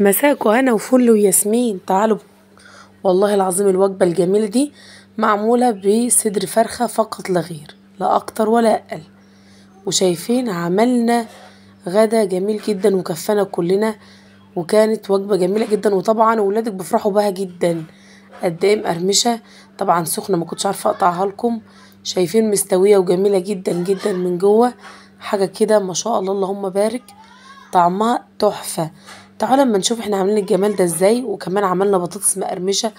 مساكو هنا وفل وياسمين تعالوا والله العظيم الوجبة الجميلة دي معمولة بصدر فرخة فقط لا غير لا أكتر ولا أقل وشايفين عملنا غدا جميل جدا وكفانا كلنا وكانت وجبة جميلة جدا وطبعا ولادك بيفرحوا بها جدا قد ايه مقرمشة طبعا سخنة ما كنتش عارفة اقطعها لكم شايفين مستوية وجميلة جدا جدا من جوه حاجة كده ما شاء الله اللهم بارك طعمها تحفة تعالوا اما نشوف احنا عاملين الجمال ده ازاي وكمان عملنا بطاطس مقرمشه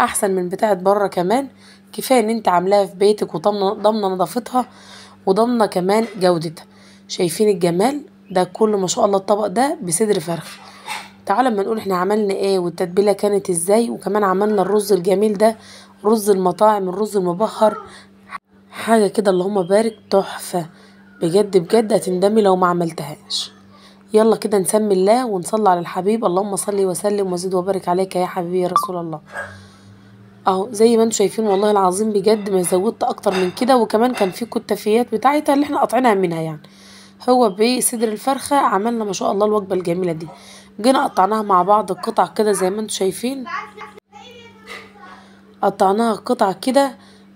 احسن من بتاعه بره كمان كفايه ان انت عاملاها في بيتك وضامنه نظافتها وضامنه كمان جودتها شايفين الجمال ده كله ما شاء الله الطبق ده بصدر فرخ تعالوا اما نقول احنا عملنا ايه والتتبيله كانت ازاي وكمان عملنا الرز الجميل ده رز المطاعم الرز المبهر حاجه كده اللهم بارك تحفه بجد بجد هتندمي لو ما عملتهاش يلا كده نسمي الله ونصلي على الحبيب اللهم صل وسلم وزد وبارك عليك يا حبيبي يا رسول الله اهو زي ما انتم شايفين والله العظيم بجد ما زودت اكتر من كده وكمان كان في كتافيات بتاعتها اللي احنا قاطعينها منها يعني هو بصدر الفرخه عملنا ما شاء الله الوجبه الجميله دي جينا قطعناها مع بعض القطع كده زي ما انتم شايفين قطعناها قطع كده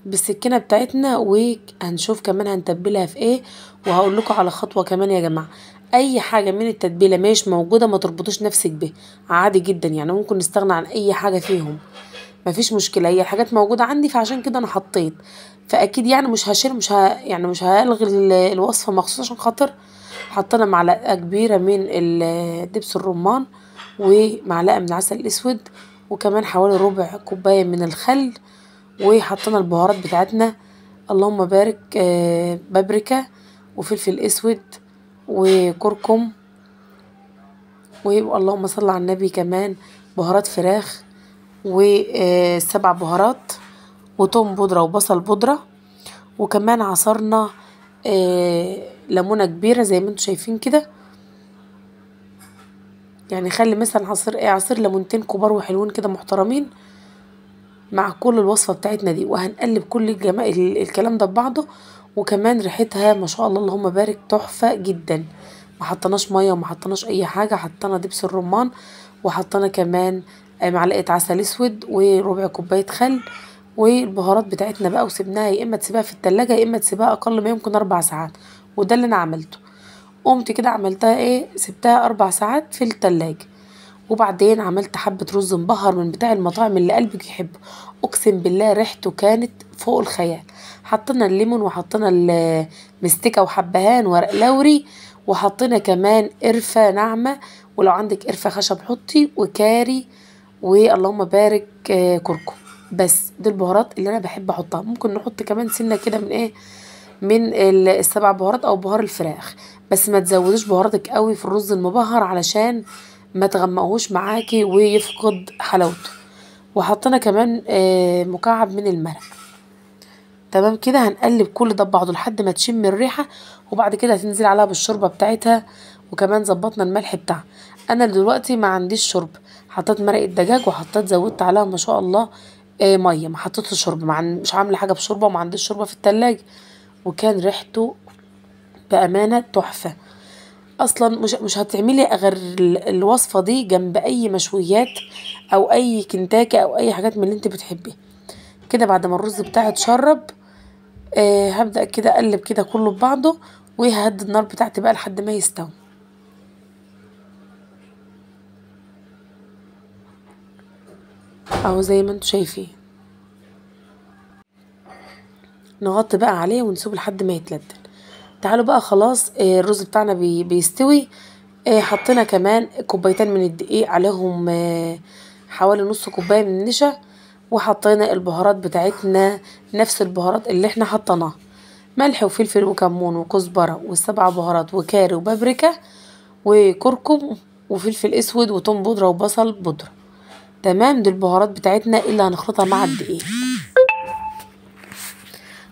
بالسكينه بتاعتنا وهنشوف كمان هنتبلها في ايه وهقول لكم على خطوه كمان يا جماعه اي حاجه من التتبيله مش موجوده ما تربطوش نفسك بيه عادي جدا يعني ممكن نستغنى عن اي حاجه فيهم مفيش مشكله هي الحاجات موجوده عندي فعشان كده انا حطيت فاكيد يعني مش هشيل مش ه... يعني مش هلغي الوصفه مخصوص عشان خاطر حطينا معلقه كبيره من دبس الرمان ومعلقه من العسل الاسود وكمان حوالي ربع كوبايه من الخل وحطينا البهارات بتاعتنا اللهم بارك آه، بابريكا وفلفل اسود وكركم ويبقى اللهم صل على النبي كمان بهارات فراخ وسبع آه، بهارات وتوم بودرة وبصل بودرة وكمان عصرنا آه، ليمونة كبيرة زي ما انتوا شايفين كده يعني خلي مثلا عصير ايه عصير ليمونتين كبار وحلوين كده محترمين مع كل الوصفة بتاعتنا دي وهنقلب كل الكلام ده ببعضه وكمان ريحتها ما شاء الله اللهم بارك تحفة جدا ما حطناش مية وما حطناش اي حاجة حطينا دبس الرمان وحطينا كمان آه، معلقة عسل اسود وربع كوباية خل والبهارات بتاعتنا بقى وسبناها يا اما تسيبها في التلاجة يا اما تسيبها اقل ما يمكن اربع ساعات وده اللي انا عملته قمت كده عملتها ايه سبتها اربع ساعات في التلاجة وبعدين عملت حبة رز مبهر من بتاع المطاعم اللي قلبك يحبه اقسم بالله ريحته كانت فوق الخيال حطينا الليمون وحطينا المستكة وحبهان ورق لوري وحطينا كمان قرفة ناعمة ولو عندك قرفة خشب حطي وكاري واللهم بارك آه، كركم بس دي البهارات اللي انا بحب احطها ممكن نحط كمان سنه كده من ايه من السبع بهارات او بهار الفراخ بس ما تزودوش بهاراتك قوي في الرز المبهر علشان ما تغمقهوش معاكي ويفقد حلاوته وحطينا كمان آه، مكعب من المرق تمام كده هنقلب كل ده ببعضه لحد ما تشم الريحه وبعد كده هتنزل عليها بالشوربه بتاعتها وكمان ظبطنا الملح بتاعها انا دلوقتي ما عنديش شرب حطيت مرقه دجاج وحطيت زودت عليها ما شاء الله آه ميه ما حطيتش شرب مع مش عامله حاجه بشوربه وما عنديش شوربه في التلاجة وكان ريحته بامانه تحفه اصلا مش مش هتعملي غير الوصفه دي جنب اي مشويات او اي كنتاكي او اي حاجات من اللي انت بتحبيه كده بعد ما الرز بتاعي اتشرب آه هبدا كده اقلب كده كله ببعضه وههدي النار بتاعتي بقى لحد ما يستوي اهو زي ما انتوا شايفين نغطي بقى عليه ونسيبه لحد ما يتلدى تعالوا بقى خلاص آه، الرز بتاعنا بيستوي آه، حطينا كمان كوبايتين من الدقيق عليهم آه، حوالي نص كوبايه من النشا وحطينا البهارات بتاعتنا نفس البهارات اللي احنا حطيناها ملح وفلفل وكمون وكزبره والسبع بهارات وكاري وبابريكا وكركم وفلفل اسود وتوم بودره وبصل بودره تمام دي البهارات بتاعتنا اللي هنخلطها مع الدقيق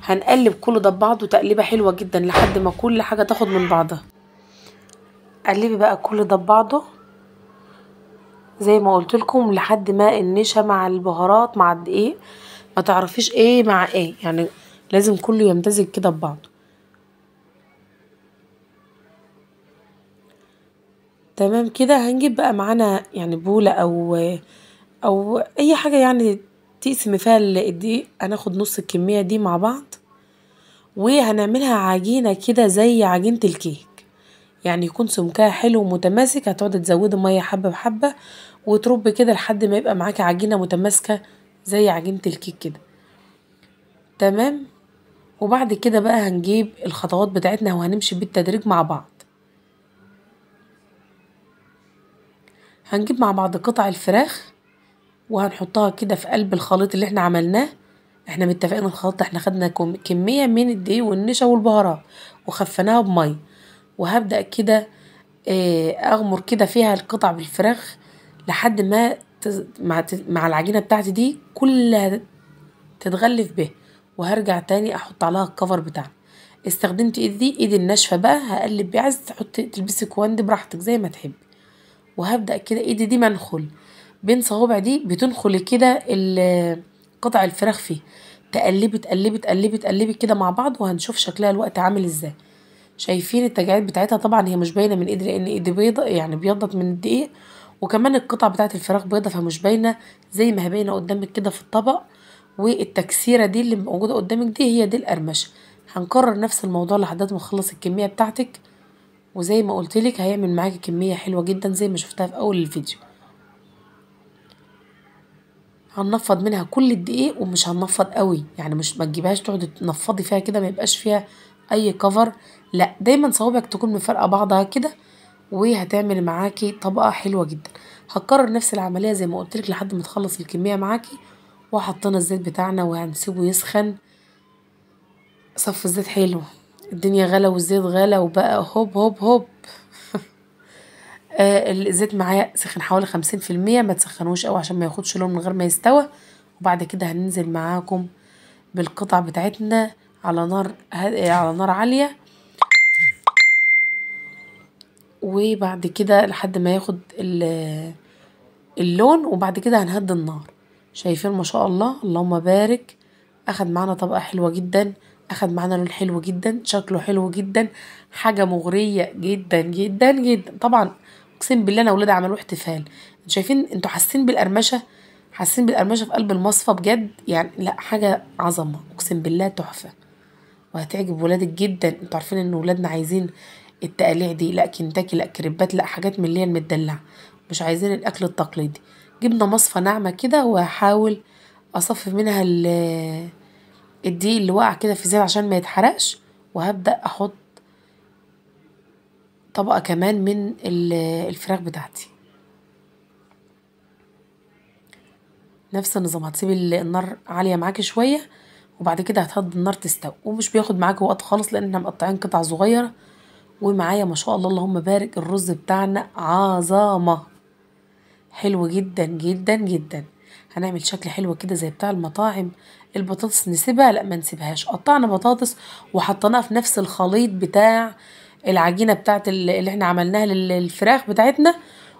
هنقلب كل ده ببعضه تقليبه حلوه جدا لحد ما كل حاجه تاخد من بعضها قلبي بقى كل ده ببعضه زي ما قلت لكم لحد ما النشا مع البهارات مع الدقيق ما تعرفيش ايه مع ايه يعني لازم كله يمتزج كده ببعضه تمام كده هنجيب بقى معانا يعني بولة او او اي حاجة يعني تقسم فيها الدقيق هناخد نص الكمية دي مع بعض وهنعملها عجينة كده زي عجينة الكيك يعني يكون سمكها حلو ومتماسك هتقعد تزود مية حبة بحبة وترب كده لحد ما يبقى معاكي عجينة متماسكة زي عجينة الكيك كده تمام وبعد كده بقى هنجيب الخطوات بتاعتنا وهنمشي بالتدريج مع بعض هنجيب مع بعض قطع الفراخ وهنحطها كده في قلب الخليط اللي احنا عملناه احنا متفقين الخلطة احنا خدنا كمية من الدقيق والنشا والبهارات وخفناها بمية وهبدأ كده آه، اغمر كده فيها القطع بالفراخ لحد ما مع, العجينة بتاعتي دي كلها تتغلف به وهرجع تاني احط عليها الكفر بتاعنا استخدمت ايدي ايدي الناشفه بقى هقلب بيه عايز تحط تلبسي كواند براحتك زي ما تحبي وهبدا كده ايدي دي منخل بين صوابع دي بتنخل كده قطع الفراخ فيه تقلبي تقلبي تقلبي تقلبي كده مع بعض وهنشوف شكلها الوقت عامل ازاي شايفين التجاعيد بتاعتها طبعا هي مش باينه من ايدي لان ايدي بيضه يعني بيضت من الدقيق وكمان القطع بتاعت الفراخ بيضه فمش باينه زي ما هي باينه قدامك كده في الطبق والتكسيره دي اللي موجوده قدامك دي هي دي القرمشه هنكرر نفس الموضوع لحد ما اخلص الكميه بتاعتك وزي ما قلتلك هيعمل معاكي كميه حلوه جدا زي ما شفتها في اول الفيديو هننفض منها كل الدقيق ومش هننفض قوي يعني مش ما تجيبهاش تقعدي تنفضي فيها كده ما يبقاش فيها اي كفر لا دايما صوابعك تكون مفرقه بعضها كده وهتعمل معاكي طبقه حلوه جدا هتكرر نفس العمليه زي ما قلت لك لحد ما تخلص الكميه معاكي وحطينا الزيت بتاعنا وهنسيبه يسخن صف الزيت حلو الدنيا غلا والزيت غلا وبقى هوب هوب هوب آه، الزيت معايا سخن حوالي خمسين في المية ما تسخنوش قوي عشان ما ياخدش لون من غير ما يستوى وبعد كده هننزل معاكم بالقطع بتاعتنا على نار آه، على نار عالية وبعد كده لحد ما ياخد اللون وبعد كده هنهدي النار شايفين ما شاء الله اللهم بارك اخد معانا طبقة حلوة جدا اخد معانا لون حلو جدا شكله حلو جدا حاجة مغرية جدا جدا جدا طبعا اقسم بالله انا اولاد عملوا احتفال انتوا شايفين انتوا حاسين بالقرمشه حاسين بالقرمشه في قلب المصفى بجد يعني لا حاجه عظمه اقسم بالله تحفه وهتعجب ولادك جدا انتوا عارفين ان ولادنا عايزين التقاليع دي لا كنتاكي لا كريبات لا حاجات من اللي هي مش عايزين الاكل التقليدي جبنا مصفى ناعمه كده وهحاول اصفف منها الدقيق اللي وقع كده في الزيت عشان ما يتحرقش وهبدا احط طبقة كمان من الفراخ بتاعتي نفس النظام هتسيب النار عالية معاكي شوية وبعد كده هتهدي النار تستوي ومش بياخد معاك وقت خالص لان احنا مقطعين قطع صغيرة ومعايا ما شاء الله اللهم بارك الرز بتاعنا عظامة حلو جدا جدا جدا هنعمل شكل حلو كده زي بتاع المطاعم البطاطس نسيبها لا ما نسيبهاش قطعنا بطاطس وحطيناها في نفس الخليط بتاع العجينه بتاعت اللي احنا عملناها للفراخ بتاعتنا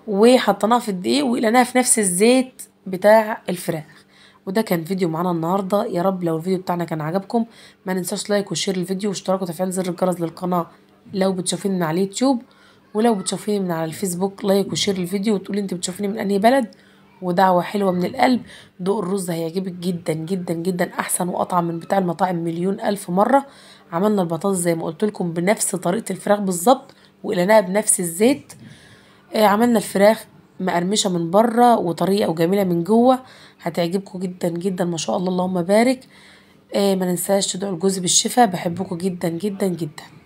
وحطيناها في الدقيق وقلناها في نفس الزيت بتاع الفراخ وده كان فيديو معانا النهارده يا رب لو الفيديو بتاعنا كان عجبكم ما ننساش لايك وشير الفيديو واشتراك وتفعيل زر الجرس للقناه لو بتشوفيني من على اليوتيوب ولو بتشوفيني من على الفيسبوك لايك وشير الفيديو وتقولي انت بتشوفيني من انهي بلد ودعوة حلوة من القلب دوق الرز هيعجبك جدا جدا جدا أحسن وأطعم من بتاع المطاعم مليون ألف مرة عملنا البطاطس زي ما قلت لكم بنفس طريقة الفراخ بالظبط وقلناها بنفس الزيت آه عملنا الفراخ مقرمشة من بره وطريقة وجميلة من جوه هتعجبكم جدا جدا ما شاء الله اللهم بارك آه ما ننساش تدعوا الجوز بالشفاء بحبكم جدا جدا جدا